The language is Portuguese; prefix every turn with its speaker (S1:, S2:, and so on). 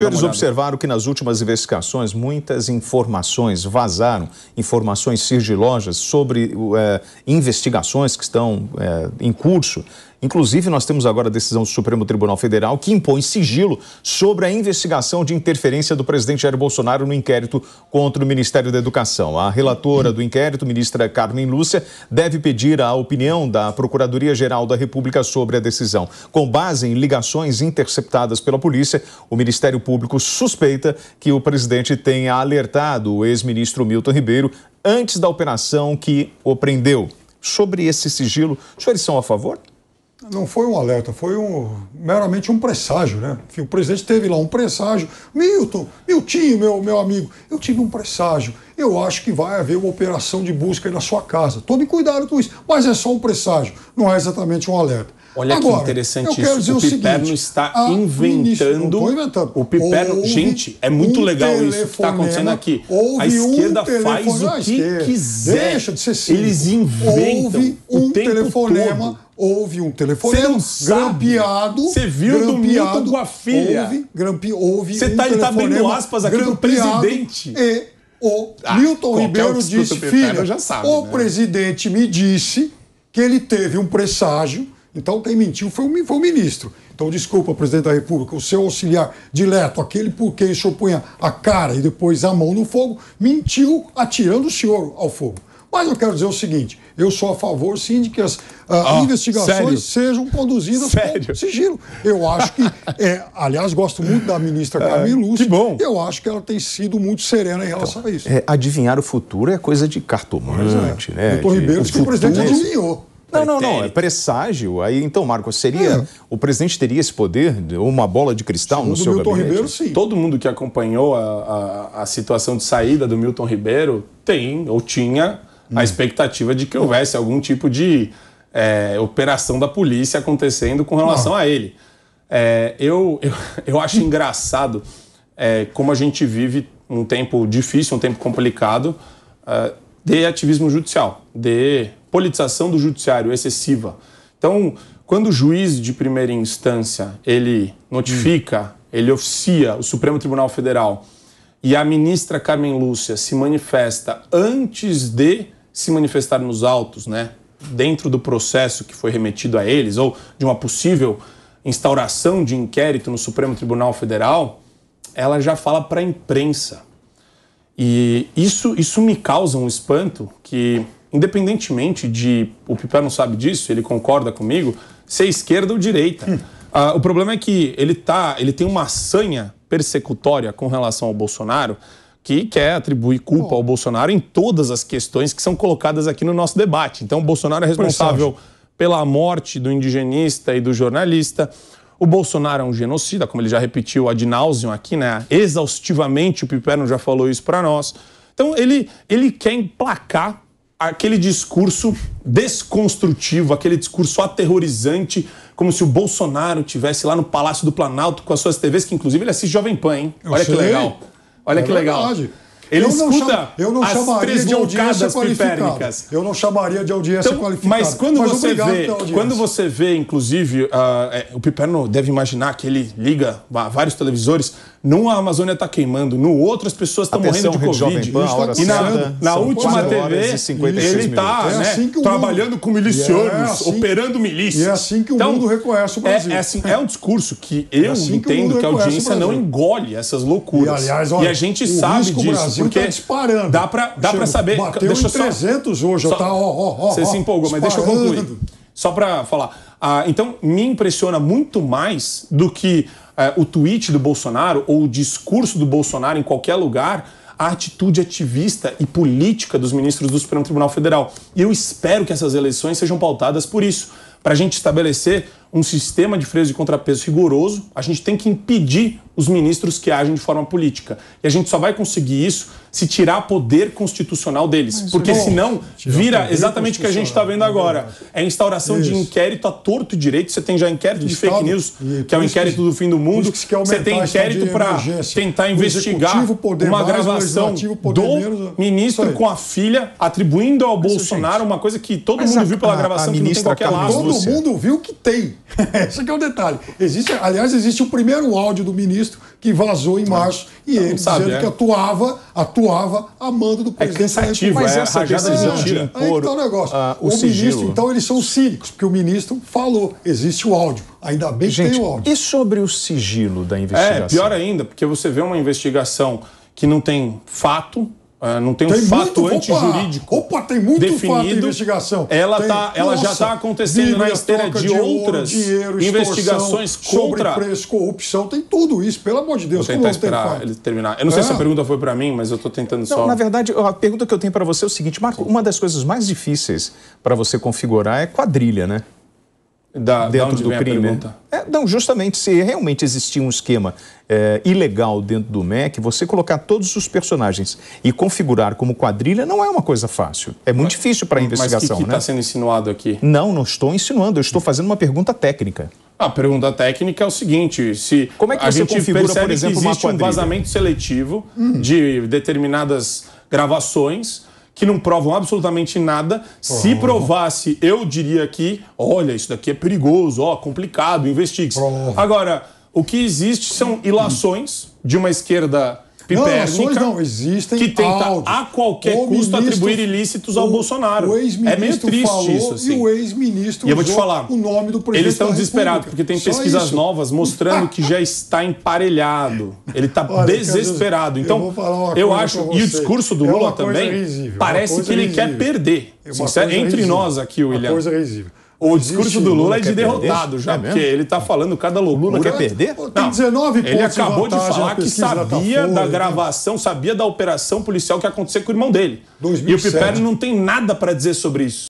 S1: Eles
S2: observaram que nas últimas investigações muitas informações vazaram, informações sigilosas sobre é, investigações que estão é, em curso Inclusive, nós temos agora a decisão do Supremo Tribunal Federal que impõe sigilo sobre a investigação de interferência do presidente Jair Bolsonaro no inquérito contra o Ministério da Educação. A relatora do inquérito, ministra Carmen Lúcia, deve pedir a opinião da Procuradoria-Geral da República sobre a decisão. Com base em ligações interceptadas pela polícia, o Ministério Público suspeita que o presidente tenha alertado o ex-ministro Milton Ribeiro antes da operação que o prendeu. Sobre esse sigilo, os senhores são a favor?
S1: não foi um alerta, foi um, meramente um presságio, né? O presidente teve lá um presságio. Milton, meu tio, meu, meu amigo, eu tive um presságio. Eu acho que vai haver uma operação de busca aí na sua casa. Tome cuidado com isso, mas é só um presságio, não é exatamente um alerta. Olha Agora, que interessante isso. o, seguinte, Piperno
S3: está inventando. Ministro,
S1: o Piperno. Houve gente, é muito um legal isso que está acontecendo aqui. A esquerda um faz o que quiser. Deixa de ser simples. Eles inventam. Houve um telefonema. Todo. Houve um telefonema grampeado. Você viu grampeado, do com a filha. Houve, grampe, houve Você um tá, tá abrindo aspas aqui do presidente. E o ah, Milton Ribeiro disse, filha, o, Piperno, sabe, o né? presidente me disse que ele teve um presságio então, quem mentiu foi o, foi o ministro. Então, desculpa, presidente da República, o seu auxiliar direto, aquele por quem o senhor punha a cara e depois a mão no fogo, mentiu atirando o senhor ao fogo. Mas eu quero dizer o seguinte: eu sou a favor, sim, de que as uh, investigações sério? sejam conduzidas sério? com sigilo. Eu acho que, é, aliás, gosto muito da ministra ah, Carmen Lúcia. Que bom. Eu acho que ela tem sido muito serena em relação então, a isso. É,
S2: adivinhar o futuro é coisa de cartomante, é. né? Doutor Ribeiro, de, que o presidente adivinhou. Não, não, não, é presságio. Aí, então, Marcos, seria. É. O presidente teria esse poder, uma bola de cristal Segundo no seu Milton gabinete?
S1: Ribeiro, sim.
S3: Todo mundo que acompanhou a, a, a situação de saída do Milton Ribeiro tem, ou tinha, hum. a expectativa de que houvesse algum tipo de é, operação da polícia acontecendo com relação não. a ele. É, eu, eu, eu, acho engraçado é, como a gente vive um tempo difícil, um tempo complicado é, de ativismo judicial, de politização do judiciário excessiva. Então, quando o juiz de primeira instância ele notifica, hum. ele oficia o Supremo Tribunal Federal e a ministra Carmen Lúcia se manifesta antes de se manifestar nos autos, né, dentro do processo que foi remetido a eles ou de uma possível instauração de inquérito no Supremo Tribunal Federal, ela já fala para a imprensa. E isso, isso me causa um espanto que independentemente de. O Piper não sabe disso, ele concorda comigo, ser esquerda ou direita. Hum. Ah, o problema é que ele, tá, ele tem uma sanha persecutória com relação ao Bolsonaro que quer atribuir culpa oh. ao Bolsonaro em todas as questões que são colocadas aqui no nosso debate. Então, o Bolsonaro é responsável pela morte do indigenista e do jornalista. O Bolsonaro é um genocida, como ele já repetiu ad nauseum aqui, né? Exaustivamente, o Piperno já falou isso para nós. Então, ele, ele quer emplacar aquele discurso desconstrutivo, aquele discurso aterrorizante, como se o Bolsonaro tivesse lá no Palácio do Planalto com as suas TVs, que inclusive ele assiste Jovem Pan, hein? Eu Olha sei. que legal. Olha é que legal. Ele eu não escuta chamo, eu não as chamaria de audiência
S1: Eu não chamaria de audiência então, qualificada. Mas quando mas você vê, quando você vê,
S3: inclusive, uh, é, o Piperno deve imaginar que ele liga vários televisores. Num a Amazônia está queimando, no outro as pessoas estão morrendo de Covid. Pan, e na, na última TV ele está né, é né, assim trabalhando mundo... com milicianos, é assim... operando milícias. E é assim que o então, mundo reconhece o é, Brasil. É, assim, é um discurso que é eu assim entendo que, a audiência não engole essas loucuras. E, aliás, olha, e a gente sabe disso. Brasil disparando. Dá para dá para saber. Bateu deixa em 300
S1: só, hoje, só, tá, ó, ó, ó. Você ó, se empolgou, mas deixa eu concluir.
S3: Só para falar. Ah, então, me impressiona muito mais do que eh, o tweet do Bolsonaro ou o discurso do Bolsonaro em qualquer lugar a atitude ativista e política dos ministros do Supremo Tribunal Federal. E eu espero que essas eleições sejam pautadas por isso, para a gente estabelecer um sistema de freio e contrapeso rigoroso, a gente tem que impedir os ministros que agem de forma política. E a gente só vai conseguir isso se tirar poder constitucional deles. Mas, porque bom, senão vira exatamente o que a gente está vendo agora. É a é instauração isso. de inquérito a torto e direito. Você tem já inquérito de fake news, e, que é o inquérito do fim do mundo. Você tem inquérito para tentar investigar uma gravação do é ministro com a filha atribuindo ao Bolsonaro uma coisa que todo mundo viu pela gravação que não tem qualquer lado. Todo mundo
S1: viu que tem. Esse é o detalhe. Existe, aliás, existe o primeiro áudio do ministro que vazou em março e ele dizendo é. que atuava, atuava a mando do é presidente. É cansativo, mas é essa decisão, de mentira. Aí que tá o negócio. Ah, o, o ministro, então, eles são cínicos, porque o ministro falou, existe o áudio. Ainda bem Gente, que tem o áudio. E sobre o sigilo da é, investigação? É,
S3: pior ainda, porque você vê uma investigação que não tem fato, ah, não tem, tem um fato antijurídico.
S1: Opa, opa, tem muito definido. fato de investigação. Ela, tem, tá, ela já está acontecendo na esteira de, de outras ouro, dinheiro, investigações contra. Preço, corrupção, tem tudo isso, pelo amor de Deus. Vou tentar
S3: esperar ele terminar. Eu não é. sei se é. a pergunta foi para mim, mas eu estou tentando não, só. Na
S2: verdade, a pergunta que eu tenho para você é o seguinte, Marco: uma das coisas mais difíceis para você configurar é quadrilha, né? Da, dentro da do crime? Né? É, não, justamente se realmente existia um esquema é, ilegal dentro do MEC, você colocar todos os personagens e configurar como quadrilha não é uma coisa fácil. É muito mas, difícil para a investigação. Mas o que está né? Tá sendo insinuado aqui? Não, não estou insinuando, eu estou fazendo uma pergunta técnica.
S3: A pergunta técnica é o seguinte: se como é que a gente configura, por exemplo, que existe um vazamento seletivo hum. de determinadas gravações que não provam absolutamente nada. Se provasse, eu diria que, olha, isso daqui é perigoso, ó, complicado, investigue. Prova. Agora, o que existe são ilações de uma esquerda pipersas não,
S1: existem que tenta áudios. a qualquer o custo ministro, atribuir ilícitos ao o,
S3: Bolsonaro. O é meio triste falou, isso. Assim.
S1: E o ex-ministro te falar, o nome do presidente Eles estão desesperados, porque tem Só pesquisas isso. novas
S3: mostrando que já está emparelhado. Ele está desesperado. Então, eu, eu acho... E o discurso do é Lula também é parece que ele quer perder. É é entre nós aqui, William. Uma coisa risível. O discurso Existe, do Lula, Lula é de derrotado perder? já, é porque ele está falando cada loucura. Lula quer perder? Não, Tem 19 Ele acabou de, de falar que sabia da, da gravação, sabia da operação policial que ia acontecer com o irmão dele. 2007. E o Piperno não tem nada para dizer sobre isso.